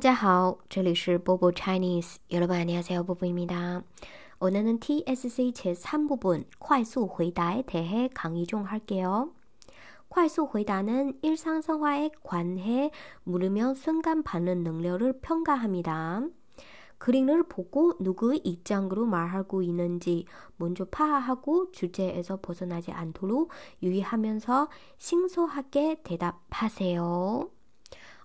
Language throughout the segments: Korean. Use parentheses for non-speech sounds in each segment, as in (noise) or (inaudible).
家好这里是波波 Chinese 여러분 안녕하세波波입니 오늘은 TSC 제 3부분快速 회다에 대해 강의 좀 할게요. 快速 회다는 일상생활에 관해 물으며 순간 받는 능력을 평가합니다. 그림을 보고 누구의 입장으로 말하고 있는지 먼저 파악하고 주제에서 벗어나지 않도록 유의하면서 신속하게 대답하세요.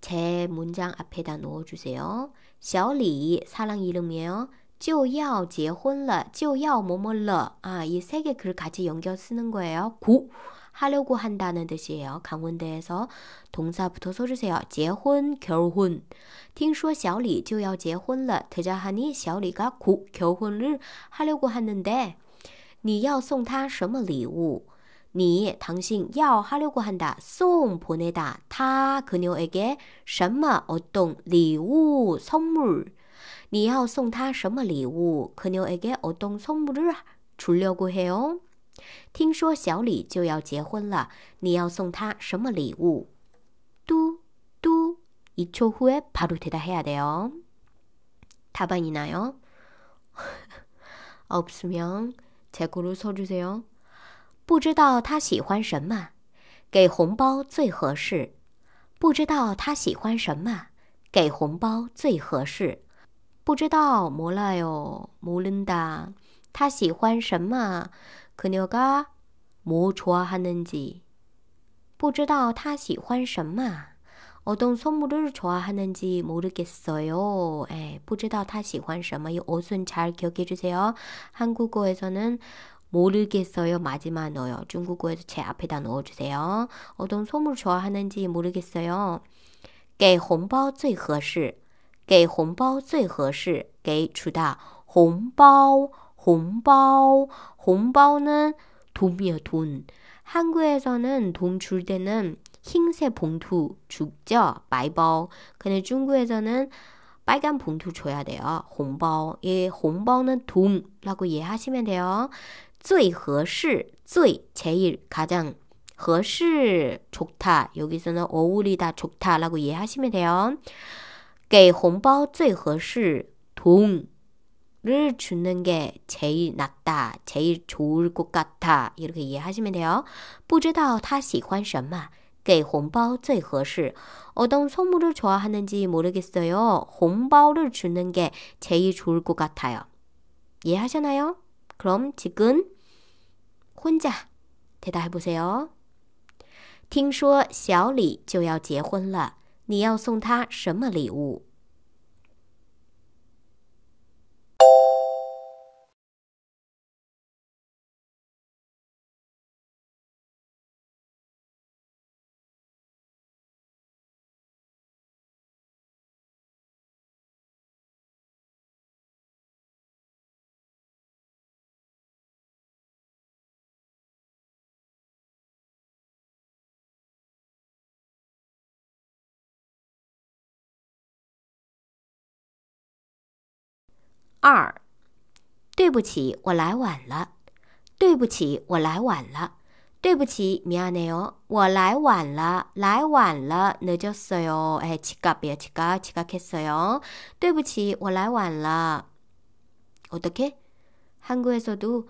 제 문장 앞에다 넣어주세요. 小李 사랑 이름이에요. 就要结婚了,就要뭐뭐了. 아, 이 세 개 글 같이 연결 쓰는 거예요. 고 하려고 한다는 뜻이에요. 강원대에서 동사부터 써주세요. 结婚, 결혼. 听说小李就要结婚了. 듣자하니 小李가 곧 결혼을 하려고 하는데 你要送他什么礼物?你 네, 당신 要 하려고 한다. 송 보내다. 다 그녀에게 什么 어떤 礼物 선물. 你要送她什么礼物? 그녀에게 어떤 선물을 주려고 해요? 听说小李就要结婚了，你要送她什么礼物？ 뚜뚜 2초 후에 바로 대답해야 돼요. 답안이나요? (laughs) 없으면 재고로 써주세요. 不知道他喜欢什么，给红包最合适。不知道他喜欢什么，给红包最合适。不知道莫赖哟莫琳达，他喜欢什么？可牛嘎莫戳哈能记。不知道他喜欢什么，我懂错莫的错还能记莫的给塞哟。哎，不知道他喜欢什么，以我顺查记着些哟。韩国语에서 는。 모르겠어요. 마지막 넣어요. 중국어에서 제 앞에다 넣어주세요. 어떤 선물 좋아하는지 모르겠어요. 给红包最合适.给红包最合适.给 주다. 红包,红包, 红包는 돈이에요. 돈. 한국에서는 돈 줄 때는 흰색 봉투 죽죠? 마이벌. 근데 중국에서는 빨간 봉투 줘야 돼요. 홍보. 이 홍보는 돈라고 이해하시면 돼요. 最合适,最 제일 가장 合适 좋다. 여기서는 어울리다 좋다라고 이해하시면 돼요. 给红包最合适 동을 주는 게 제일 낫다, 제일 좋을 것 같아 이렇게 이해하시면 돼요. 不知道他喜欢什么给红包最合适 어떤 선물을 좋아하는지 모르겠어요. 红包를 주는 게 제일 좋을 것 같아요. 이해하시나요? 克隆结婚，婚假，回答还不错哦。听说小李就要结婚了，你要送他什么礼物？二，对不起，我来晚了。对不起，我来晚了。对不起，米阿内奥，我来晚了，来晚了，那就是哟。哎，起个不要起个，起个开始哟。对不起，我来晚了。어떻게한국에서도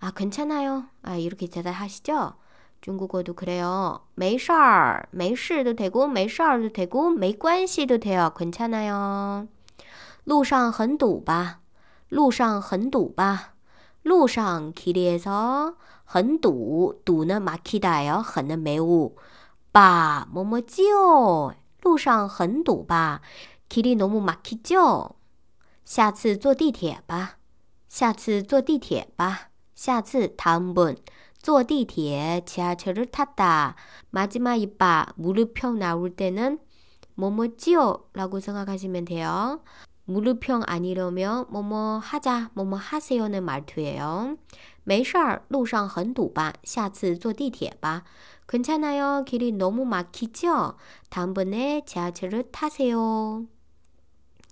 아괜찮아요아이렇게대답하시죠중국어도그래요没事儿，没事都得过，没事都得过，没关系都得啊，괜찮아요路上很堵吧？路上很堵吧？路上起列嗦，很堵，堵呢马起大哟，很呢没雾，吧么么就，路上很堵吧？起列浓雾马起就，下次坐地铁吧，下次坐地铁吧，下次他们坐地铁，지하철을탔다마지막이바무릎표나올때는뭐뭐지요라고생각하시면돼요 무릎평 아니려면 뭐뭐 하자, 뭐뭐 하세요는 말투예요. 没事儿,路上很堵吧,下次坐地铁吧. 괜찮아요. 길이 너무 막히죠? 다음번에 지하철을 타세요.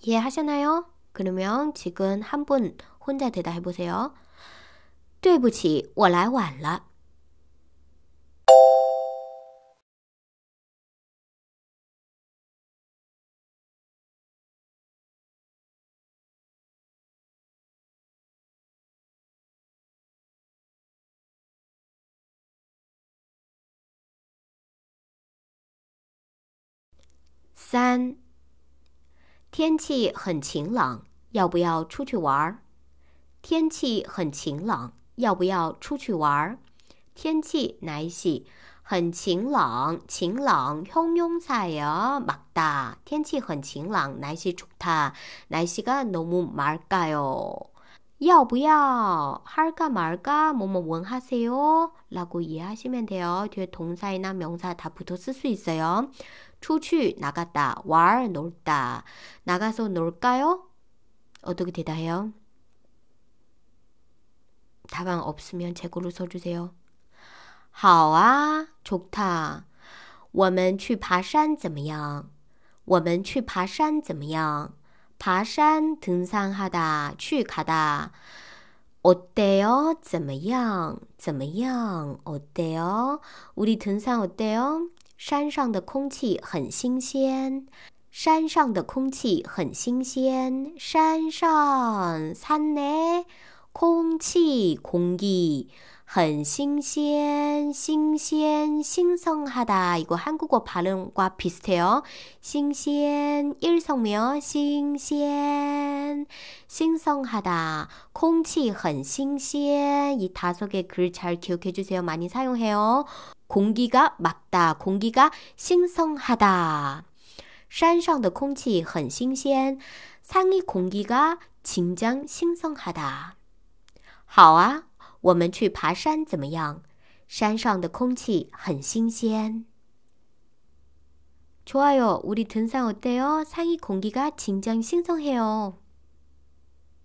이해하시나요? 그러면 지금 한 분 혼자 대답해 보세요. 对不起,我来晚了.三，天气很晴朗，要不要出去玩？天气很晴朗，要不要出去玩？天气날 씨， 很晴朗，晴朗，용용채요막다天气很晴朗，날씨좋다날씨가너무맑아요要不要하가맑아몸몸움하세요라고이해하시면돼요되동사이나명사다붙어쓸수있어요出去 나갔다. w 놀다. 나가서 놀까요? 어떻게 대답해요? 답안 없으면 재고를 써주세요. 好啊, 좋다. 我们去爬山怎么样?我们去爬山怎么样?爬山 등산하다, 去 가다. 어때요? 怎么样?怎么样? 어때요? 우리 등산 어때요? 山上的空气很新鲜，山上的空气很新鲜。山上山呢，空气空气很新鲜，新鲜新盛哈哒，一个韩国个发音瓜比似掉，新鲜一盛秒新鲜。 싱성하다, 콩치 헌싱시이 다섯 개 글 잘 기억해 주세요. 많이 사용해요. 공기가 맑다, 공기가 싱성하다. 山上的空气很新鲜. 상이 공기가 진정 싱성하다. 好啊,我们去爬山怎么样?山上的空气很新鲜. 좋아요. 우리 등산 어때요? 상이 공기가 진정 신성해요.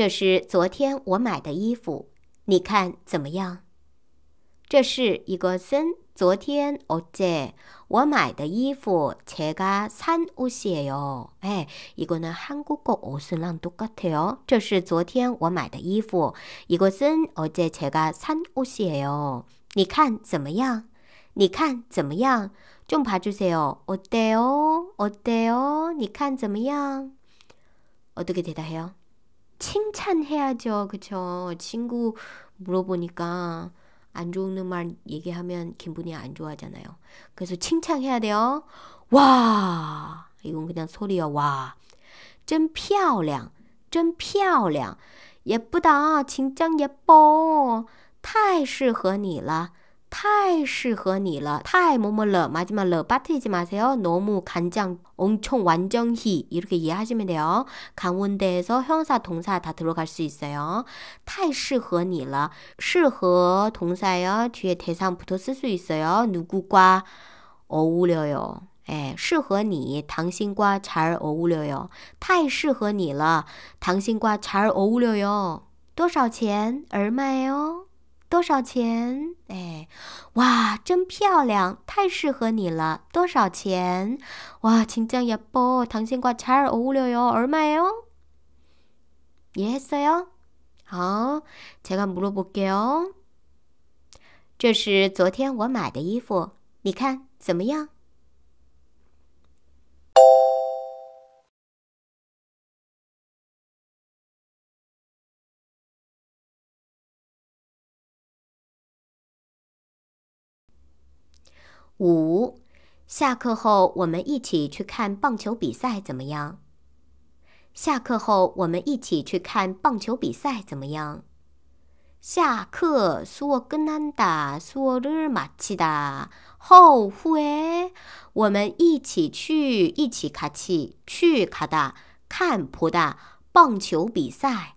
这是昨天我买的衣服，你看怎么样？这是一个森，昨天哦，这我买的衣服，它个参我写哟。哎，一个那韩国个欧孙郎都个条。这是昨天我买的衣服，一个森，我这它个参我写哟。你看怎么样？你看怎么样？좀봐주세요어때요어때 요？ 你看怎么样？어떻게대답해 요？ 칭찬해야죠. 그쵸? 친구 물어보니까 안 좋은 말 얘기하면 기분이 안 좋아하잖아요. 그래서 칭찬해야 돼요. 와! 이건 그냥 소리야. 와. 좀漂亮,좀漂亮. 예쁘다. 진짜 예뻐. 太适合你了. 太适合你了太뭐뭐了 마지막러 빠뜨리지 마세요. 너무 간장 엄청 완전히 이렇게 이해하시면 돼요. 강원대에서 형사 동사 다 들어갈 수 있어요. 太适合你了.适合 동사요. 뒤에 대상부터 쓸 수 있어요. 누구과 어울려요. 예, 适合你, 당신과 잘 어울려요. 太适合你了, 당신과 잘 어울려요. 多少钱? 얼마예요? 多少钱？哎，哇，真漂亮，太适合你了。多少钱？哇，请酱鸭不，糖心瓜잘어五려 요， 얼마예 요？ 예 s 어 요？ 啊，제가물어볼게 요。 这是昨天我买的衣服，你看怎么样？五，下课后我们一起去看棒球比赛怎么样？下课后我们一起去看棒球比赛怎么样？下课，苏格兰打苏尔马奇打，后悔，我们一起去，一起卡奇，去卡达看普萄棒球比赛。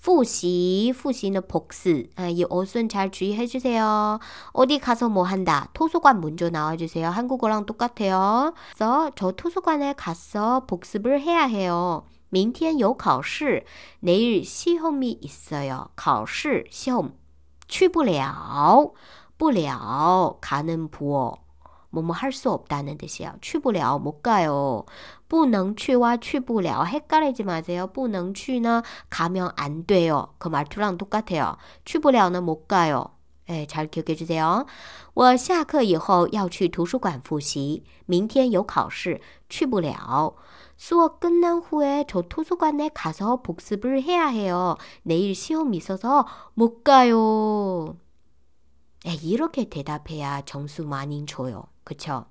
复시复시는 복습. 아， 이 어순 잘 주의해 주세요. 어디 가서 뭐 한다. 도서관 먼저 나와 주세요. 한국어랑 똑같아요. 그래서 저 도서관에 가서 복습을 해야 해요. 明天有考试. 내일 시험이 있어요. 考试, 시험. 去不了,不了, 가는 부어. 뭐뭐 할 수 없다는 뜻이에요. 去不了,못 가요. 不能去와 去不了 헷갈리지 마세요. 不能去는 가면 안 돼요. 그 말투랑 똑같아요. 去不了는 못 가요. 예, 잘 기억해 주세요. 我下课以后要去图书馆复习.明天有考试,去不了. 수업 끝난 후에 저 도서관에 가서 복습을 해야 해요. 내일 시험 있어서 못 가요. 네, 이렇게 대답해야 점수 많이 줘요. 그쵸?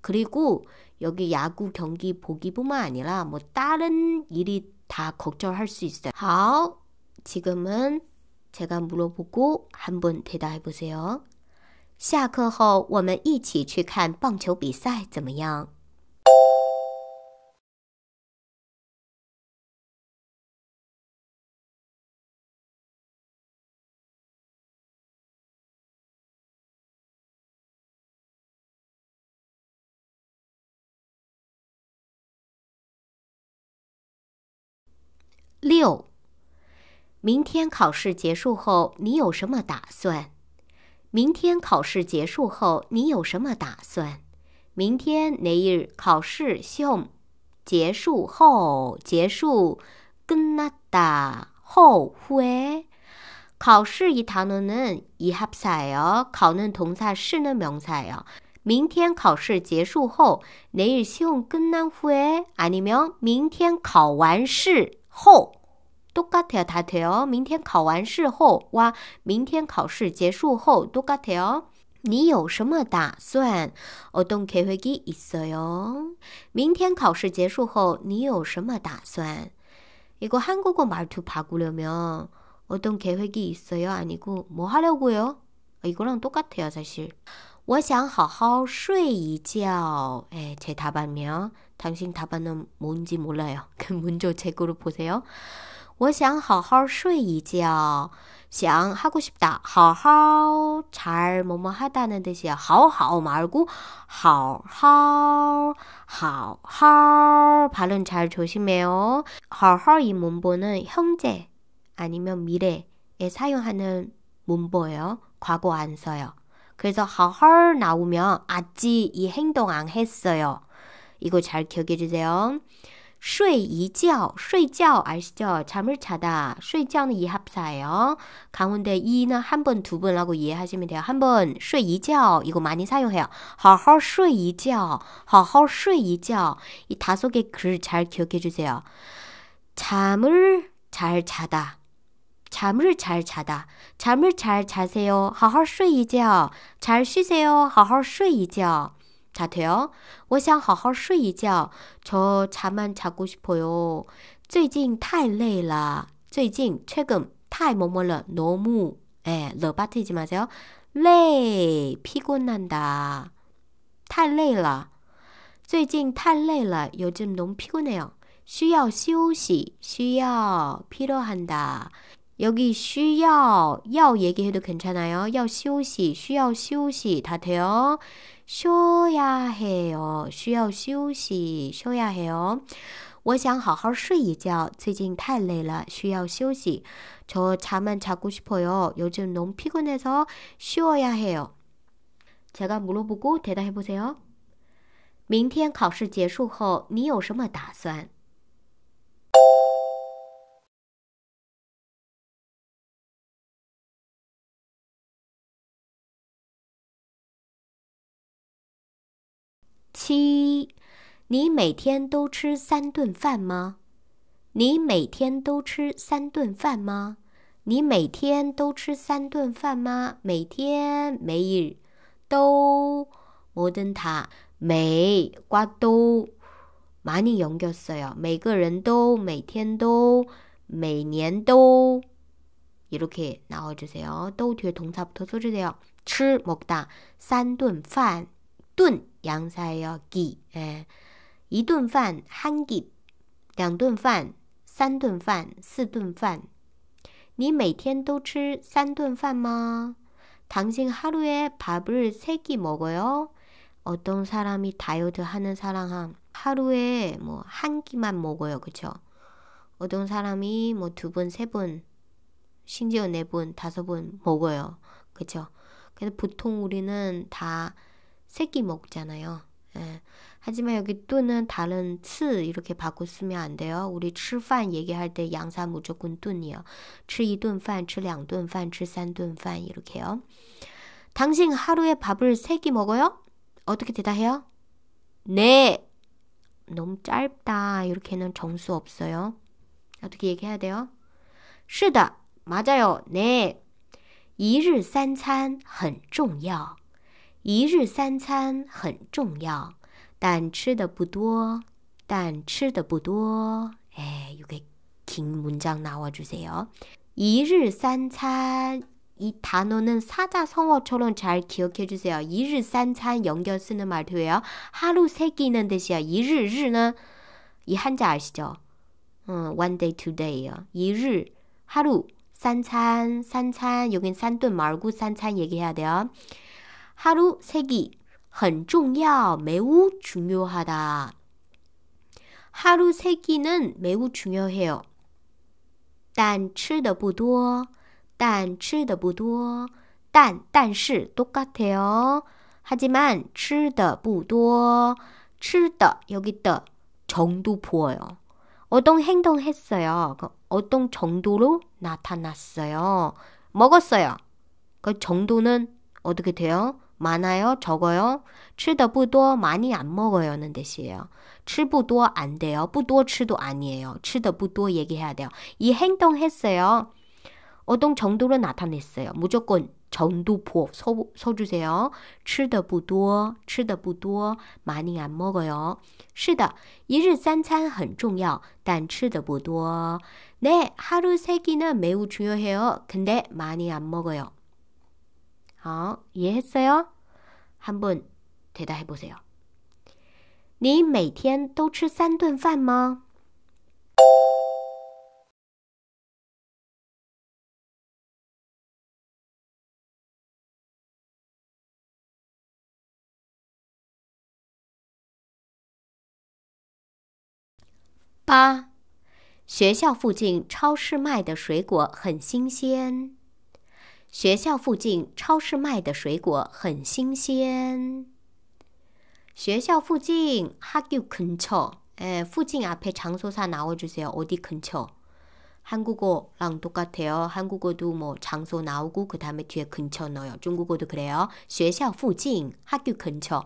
그리고 여기 야구 경기 보기뿐만 아니라 뭐 다른 일이 다 걱정할 수 있어요. 하 지금은 제가 물어보고 한번 대답해 보세요. 下课后我们一起去看棒球比赛怎么样？六，明天考试结束后你有什么打算？明天考试结束后你有什么打算？明天哪一日考试休结束后结束更那打后悔。考试이단어는이합사 요， 考는同在시는명사 요。 明天考试结束后哪日休更难回？아니면明天考完试。后，都嘎特塔特哦，明天考完试后哇，明天考试结束后，都嘎特哦，你有什么打算？어떤계획이있어 요？ 明天考试结束后，你有什么打算？이거한국어말투바꾸려면어떤계획이있어요아니고뭐하려고요이거랑똑같아요사실 我想好好睡一觉。예, 제답안이 당신 답안은 뭔지 몰라요. (laughs) 그 문조 제고로 보세요. 我想好好睡一觉.想 하고 싶다. 好好잘 뭐뭐 하다는 뜻이야. 好好 말고 好好好好 발음 잘 조심해요. 好好이 문보는 형제 아니면 미래에 사용하는 문보예요. 과거 안 써요. 그래서 하헐 나오면 아찌 이 행동 안 했어요. 이거 잘 기억해 주세요. 睡一觉,睡觉 아시죠? 잠을 자다. 睡觉는 이합사예요. 가운데 이는 한 번, 두 번 하고 이해하시면 돼요. 한 번, 睡一觉 이거 많이 사용해요. 好好睡一觉,好好睡一觉.이 다섯 개 글 잘 기억해 주세요. 잠을 잘 자다. 잠을 잘 자다. 잠을 잘 자세요. 好好睡一觉.잘 쉬세요. 好好睡一觉.자 돼요. 我想好好睡一觉.저 잠만 자고 싶어요. 最近太累了.最近 최근 太뭐뭐了 너무 예, 러 빠트리지 마세요. 레 피곤한다. 太累了.最近太累了. 요즘 너무 피곤해요. 需要休息,需要 필요한다. 여기 需要要 얘기해도 괜찮아요. 要休息,需要休息다 돼요. 쉬어야 해요. 需要休息,쉬어야 해요. 我想好好睡一觉.最近太累了,需要休息.저 잠만 자고 싶어요. 요즘 너무 피곤해서 쉬어야 해요. 제가 물어보고 대답해 보세요. 明天考试结束后，你有什么打算？你每天都吃三顿饭吗？你每天都吃三顿饭吗？你每天都吃三顿饭吗？每天每日都摩登塔每瓜都马里用就是 요。 每个人都每天都每年都一路게然后就세요都铁同差不多做这的요吃먹다三顿饭둔양사要给哎。 一顿饭한 끼， 两顿饭、三顿饭、四顿饭。你每天都吃三顿饭吗？ 당신 하루에 밥을 세끼 먹어요? 어떤 사람이 다이어트 하는 사람 하루에 뭐한 끼만 먹어요. 그쵸? 어떤 사람이 뭐두 번, 세 번, 심지어 네 번, 다섯 번 먹어요. 그쵸? 근데 보통 우리는 다세끼 먹잖아요. 예. 하지만 여기 뚜는 다른 츠 이렇게 바꿔 쓰면 안 돼요. 우리 吃饭 얘기할 때 양사 무조건 뚠이요. 吃一顿饭,吃两顿饭,吃三顿饭 이렇게요. 당신 하루에 밥을 세끼 먹어요? 어떻게 대답해요? 네. 너무 짧다. 이렇게는 정수 없어요. 어떻게 얘기해야 돼요? 是的. 맞아요. 네. 一日三餐很重要.一日三餐很重要.但吃的不多，但吃的不多。哎， 이게 긴 문장 나와주세요. 일일산찬 이 단어는 사자성어처럼 잘 기억해 주세요. 일일산찬 연결 쓰는 말투예요. 하루 세 끼는 뜻이야. 일일일은 이 한자 아시죠? 음, one day, two day예요. 일일 하루 산찬 산찬 여긴 산돈 말고 산찬 얘기해야 돼요. 하루 세 끼. 很重要, 매우 중요하다. 하루 세 끼는 매우 중요해요. 但吃的不多,但吃的不多,但但是 똑같아요. 하지만 吃的不多,吃的 여기 더 정도 보여요. 어떤 행동했어요. 그 어떤 정도로 나타났어요. 먹었어요. 그 정도는 어떻게 돼요? 많아요? 적어요? 吃的不多 많이 안 먹어요는 뜻이에요. 吃不多안 돼요. 不多吃도 아니에요. 吃的不多 얘기해야 돼요. 이 행동했어요. 어떤 정도로 나타냈어요. 무조건 정도포 서, 서주세요. 吃的不多,吃的不多 많이 안 먹어요. 是的,一日三餐很重要,但吃的不多. 네, 하루 세 끼는 매우 중요해요. 근데 많이 안 먹어요. 好也 e s 哟。한분대답해보세요你每天都吃三顿饭吗？八，学校附近超市卖的水果很新鲜。 学校附近超市卖的水果很新鲜。学校附近학교근 처， 에附近앞에장소사나와주세요어디근 처。 한국어랑 똑같아요. 한국어도 뭐 장소 나오고 그 다음에 뒤에 근처 넣어요. 중국어도 그래요. 学校附近, 학교 근처.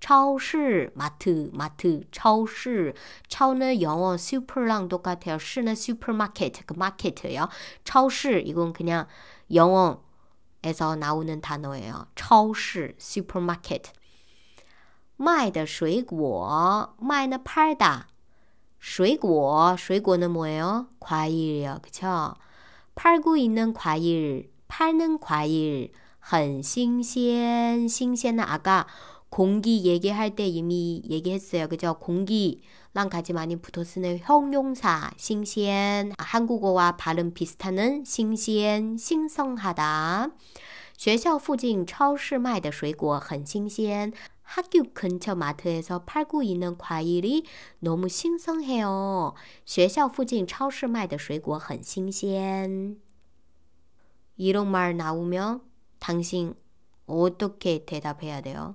超市, 마트, 마트, 超市. 超는 영어 super랑 똑같아요. 시는 supermarket, 그 m a r k e t 요超市 이건 그냥 영어 哎，早，哪有能谈的呀？超市 supermarket 卖的水果卖呢，拍的水果水果呢，么样？果儿呀，可巧，拍果儿呢，果儿拍呢，果儿很新鲜，新鲜的阿嘎。 공기 얘기할 때 이미 얘기했어요. 그죠? 공기랑 같이 많이 붙어 쓰는 형용사 싱시엔 한국어와 발음 비슷하는 싱시엔 신성하다. 学校附近超市卖的水果很新鲜。 학교 근처 마트에서 팔고 있는 과일이 너무 신선해요. 学校附近超市卖的水果很新鲜. 이런 말 나오면 당신 어떻게 대답해야 돼요?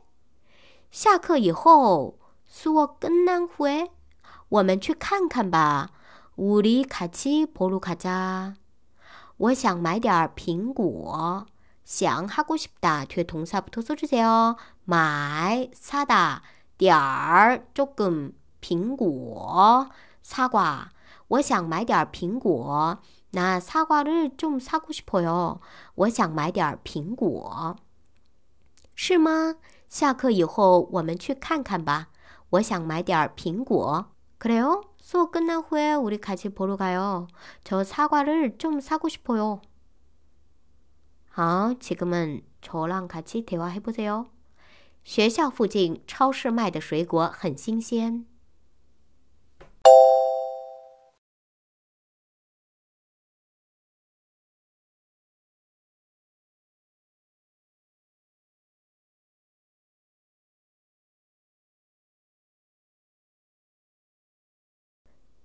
下课以后，是我跟南回，我们去看看吧。乌里卡奇博鲁卡扎，我想买点苹果。想哈古西达，却同萨普托苏之些哦，买萨达点儿，就根苹果。萨瓜，我想买点苹果。那萨瓜日就萨古西婆哟，我想买点苹果，是吗？下课以后我们去看看吧。我想买点苹果。그래요수업끝난후에우리같이보러가요저사과를좀사고싶어요아지금은저랑같이대화해보세요学校附近超市卖的水果很新鲜。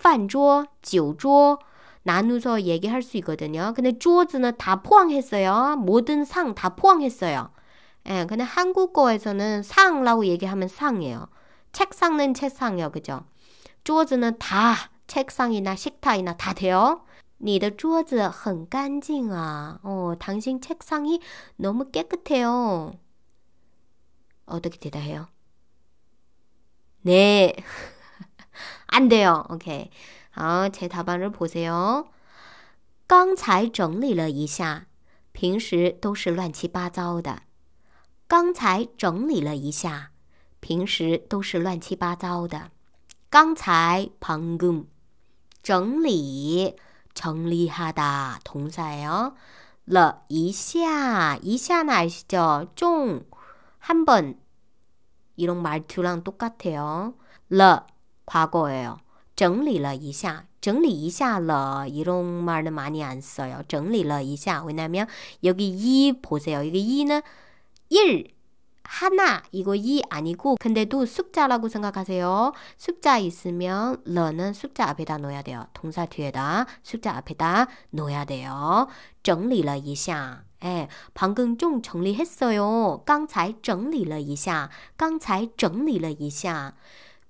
饭桌,酒桌 나누서 얘기할 수 있거든요. 근데 주어즈는 다 포함했어요. 모든 상 다 포함했어요. 예, 근데 한국어에서는 상라고 얘기하면 상이에요. 책상은 책상이요, 그죠? 주어즈는 다 책상이나 식탁이나 다 돼요. 你的桌子很干净啊. 어, 당신 책상이 너무 깨끗해요. 어떻게 대답해요? 네. 安得哟，OK，好，其他帮助菩萨哟。刚才整理了一下，平时都是乱七八糟的。刚才整理了一下，平时都是乱七八糟的。刚才旁根整理整理哈达同塞哟，了一下一下那叫 j o n 한번이런말투랑똑같아 요， 了 과거예요. 정리를 이샤 정리 이샤러 이런 말은 많이 안 써요. 정리를 이샤 왜냐면 여기 이 보세요. 이게 이는 1 하나 이거 이 아니고 근데도 숫자라고 생각하세요. 숫자 있으면 러는 숫자 앞에다 놓아야 돼요. 동사 뒤에다 숫자 앞에다 놓아야 돼요. 정리를 이샤 예, 방금 좀 정리했어요. 깡才 정리를 이샤 깡才 정리를 이샤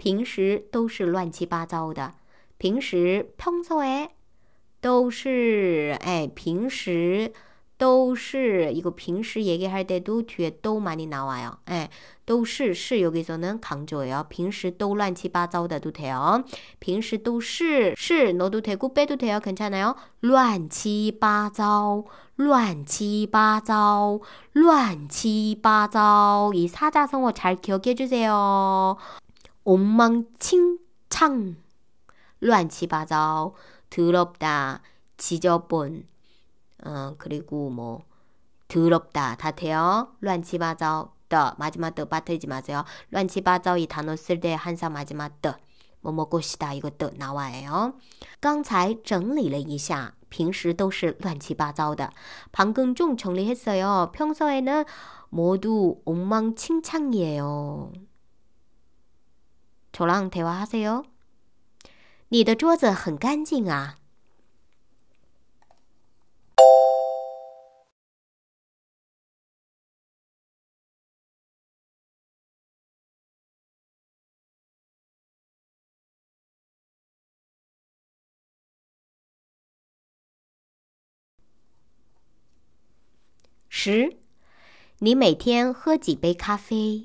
平时都是乱七八糟的。平时평소에都是哎，平时都是이거平时 얘기할 때도 뒤에 또 많이 나와요. 예, 都是是 여기서는 강조예요. 平时都乱七八糟的도 돼요. 平时都是是넣도 되고 빼도 돼요. 괜찮아요. 乱七八糟乱七八糟乱七八糟이 사자성어 잘 기억해 주세요. 엉망칭창, 乱七八糟, 더럽다, 지저분, 어, 그리고 뭐 더럽다 다 돼요. 乱七八糟더 마지막 더 빠뜨리지 마세요. 乱七八糟이 단어 쓸 때 항상 마지막 더 뭐뭐 것이다 이거 더 나와요. 刚才整理了一下. 平时都是乱七八糟的방금 좀 정리했어요. 평소에는 모두 엉망칭창이에요. 漂亮，太哇塞哟！你的桌子很干净啊。十，你每天喝几杯咖啡？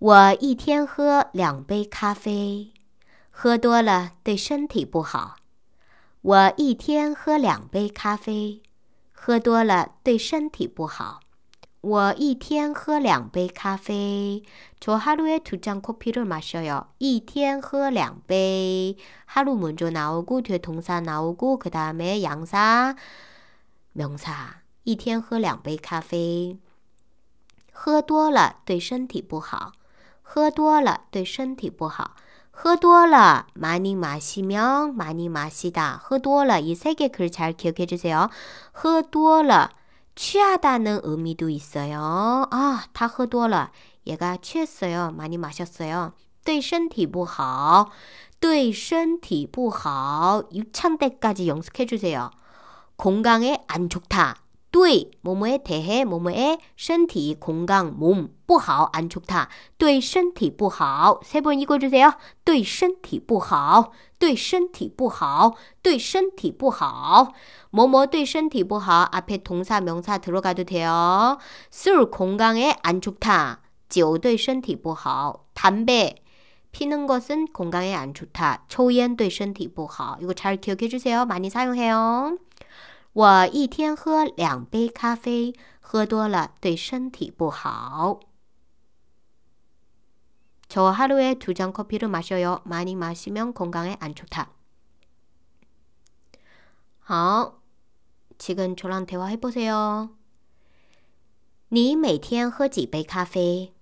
我一天喝两杯咖啡，喝多了对身体不好。我一天喝两杯咖啡，喝多了对身体不好。我一天喝两杯咖啡，하루에두잔커피를마셔 요。 一天喝两杯，하루문제나오一天喝两杯咖啡，喝多了对身体不好。 喝多了对身体不好。喝多了많이마시면많이마시다喝多了이 세 개 글 잘 기억해 주세요.喝多了취하다는 의미도 있어요. 아, 다喝多了. 얘가 취했어요. 많이 마셨어요. 对身体不好.对身体不好.6 0대까지 연습해 주세요. 건강에 안 좋다. 对뭐뭐에대해뭐뭐의身体건강 몸不好안 좋다. 对身体不好.세 번 읽어주세요. 对身体不好.对身体不好.对身体不好. 뭐뭐 对身体不好. 앞에 동사 명사 들어가도 돼요. 술 건강에 안 좋다. 酒对身体不好. 담배 피는 것은 건강에 안 좋다. 초연 对身体不好. 이거 잘 기억해 주세요. 많이 사용해요. 我一天喝两杯咖啡，喝多了对身体不好。我하루에두잔커피를마셔요많이마시면건강에안좋다好，지금초란대화해보세 요。 你每天喝几杯咖啡？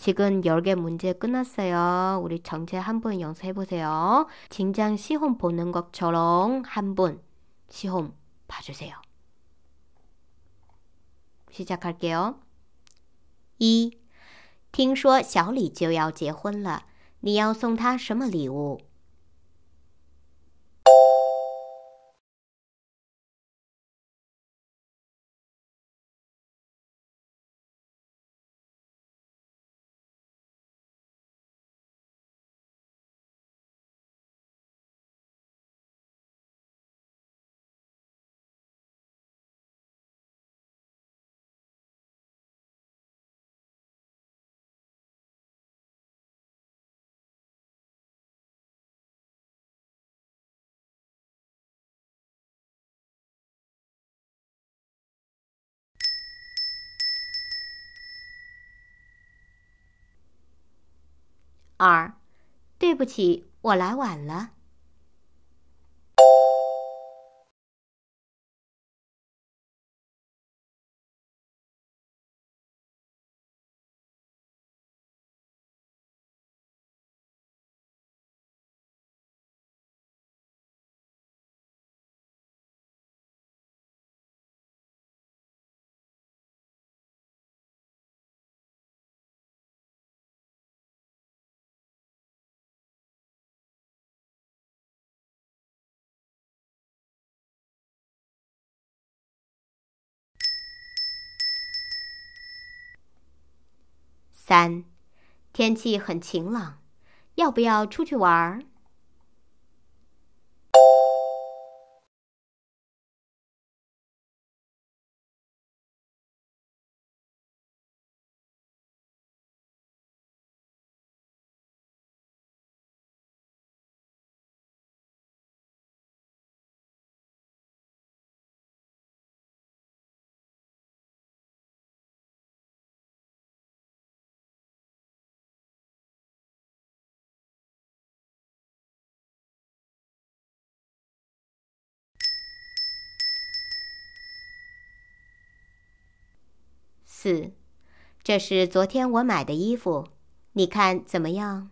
지금 10개 문제 끝났어요. 우리 정체 한번 연습해보세요. 진장 시험 보는 것처럼 한 분 시험 봐주세요. 시작할게요. 1. 听说小李就要结婚了，你要送他什么礼物？二，对不起，我来晚了。三，天气很晴朗，要不要出去玩儿？四，这是昨天我买的衣服，你看怎么样？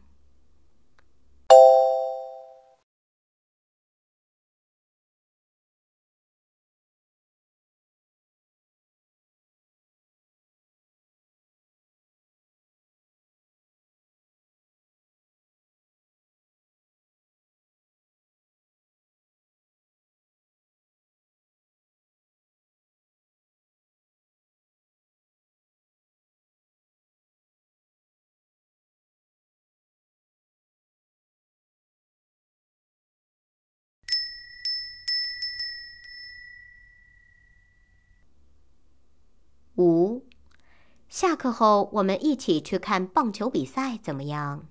五，下课后我们一起去看棒球比赛，怎么样？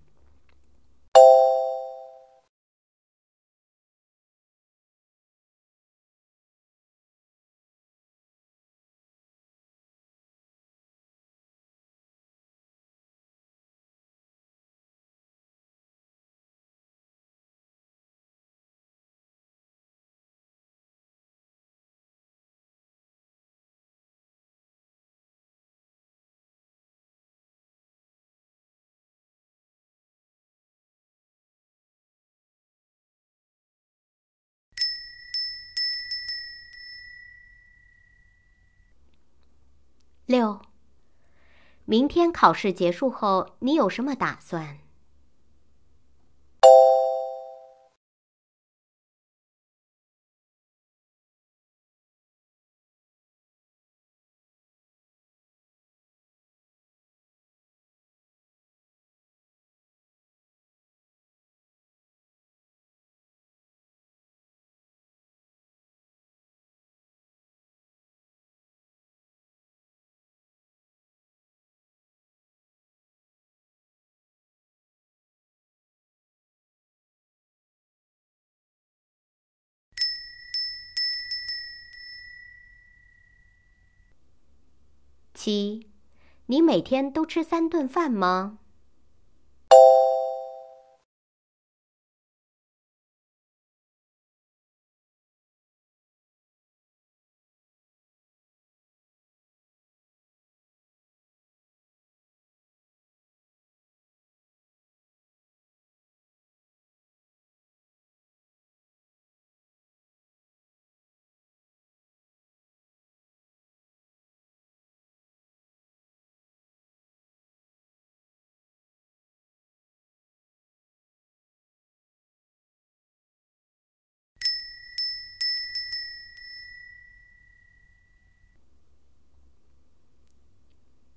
六，明天考试结束后，你有什么打算？七，你每天都吃三顿饭吗？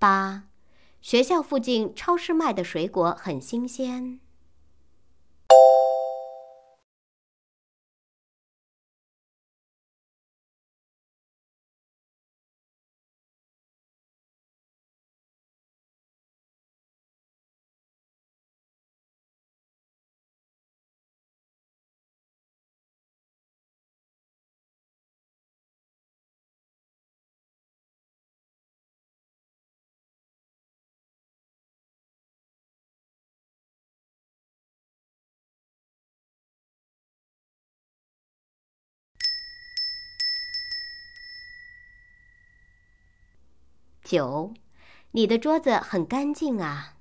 八，学校附近超市卖的水果很新鲜。九，你的桌子很干净啊。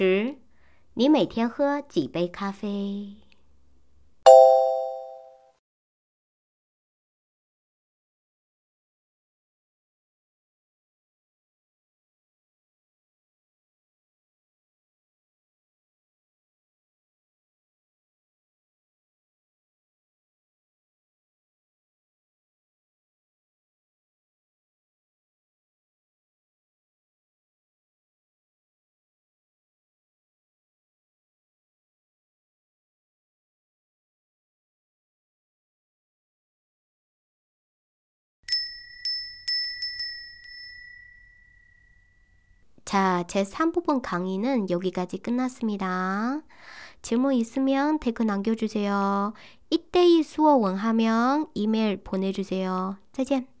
十，你每天喝几杯咖啡？ 자, 제 3부분 강의는 여기까지 끝났습니다. 질문 있으면 댓글 남겨주세요. 이때이 수어 원하면 이메일 보내주세요. 再见。